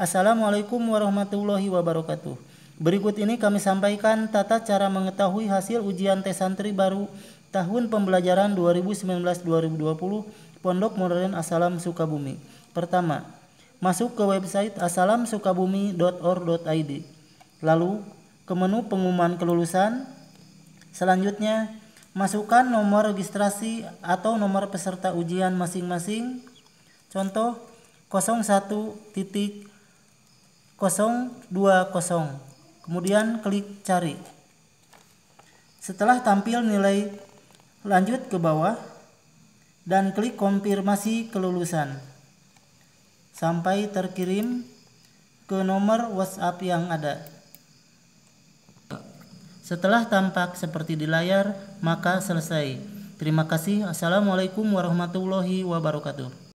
Assalamualaikum warahmatullahi wabarakatuh. Berikut ini kami sampaikan tata cara mengetahui hasil ujian tes santri baru tahun pembelajaran 2019-2020 Pondok Modern Asalam Sukabumi. Pertama, masuk ke website asalamsukabumi.or.id. Lalu, ke menu pengumuman kelulusan. Selanjutnya, masukkan nomor registrasi atau nomor peserta ujian masing-masing. Contoh 01 020. Kemudian klik cari. Setelah tampil nilai lanjut ke bawah dan klik konfirmasi kelulusan. Sampai terkirim ke nomor WhatsApp yang ada. Setelah tampak seperti di layar, maka selesai. Terima kasih. Assalamualaikum warahmatullahi wabarakatuh.